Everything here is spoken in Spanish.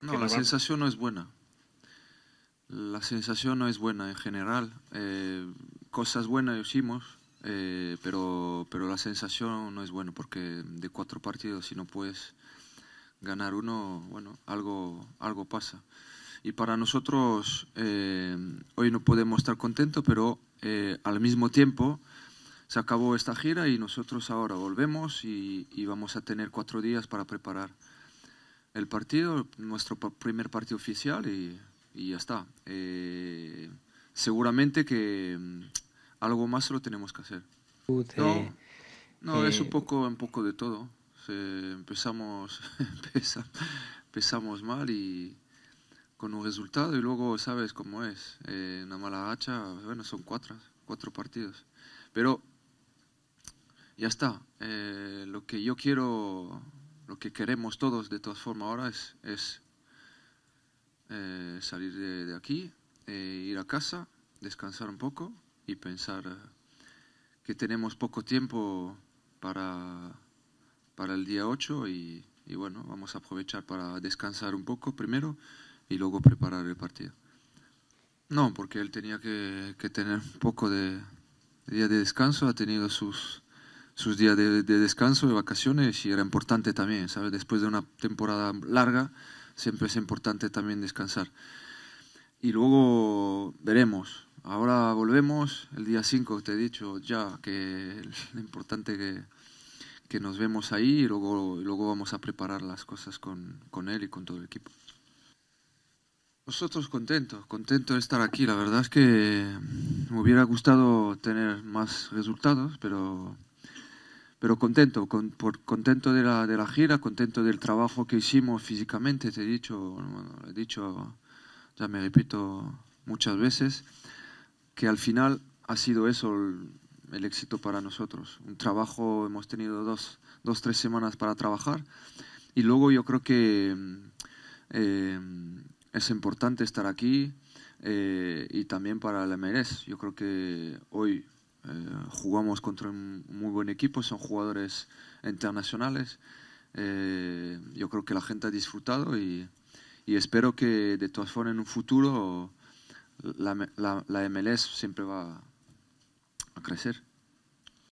No, la sensación no es buena. La sensación no es buena en general. Eh, cosas buenas hicimos, eh, pero, la sensación no es buena porque de cuatro partidos, si no puedes ganar uno, bueno, algo, algo pasa. Y para nosotros eh, hoy no podemos estar contentos, pero al mismo tiempo se acabó esta gira y nosotros ahora volvemos y, y vamos a tener cuatro días para preparar el partido, nuestro primer partido oficial y, ya está. Eh, seguramente que mm, algo más lo tenemos que hacer. Eh, no, es un eh, poco, un poco de todo. empezamos, empezamos mal y con un resultado y luego sabes cómo es. una mala hacha, bueno, son cuatro, cuatro partidos. Pero ya está. lo que yo quiero lo que queremos todos de todas formas ahora es, eh, salir de, aquí, eh, ir a casa, descansar un poco y pensar que tenemos poco tiempo para, para el día 8 y, bueno, vamos a aprovechar para descansar un poco primero y luego preparar el partido. No, porque él tenía que, tener un poco de día de descanso, ha tenido sus sus días de, descanso, de vacaciones, y era importante también, ¿sabes? Después de una temporada larga, siempre es importante también descansar. Y luego veremos. Ahora volvemos el día 5, te he dicho ya que es importante que, que nos vemos ahí y luego, vamos a preparar las cosas con, con él y con todo el equipo. Nosotros contentos, contentos de estar aquí. La verdad es que me hubiera gustado tener más resultados, pero pero contento, por, contento de la, de la, gira, contento del trabajo que hicimos físicamente, te he dicho, he dicho, ya me repito muchas veces, que al final ha sido eso el, éxito para nosotros. Un trabajo, hemos tenido dos, dos, tres semanas para trabajar y luego yo creo que eh, es importante estar aquí eh, y también para la meres Yo creo que hoy eh, jugamos contra un muy buen equipo, son jugadores internacionales. Eh, yo creo que la gente ha disfrutado y, espero que de todas formas en un futuro la, la MLS siempre va a crecer.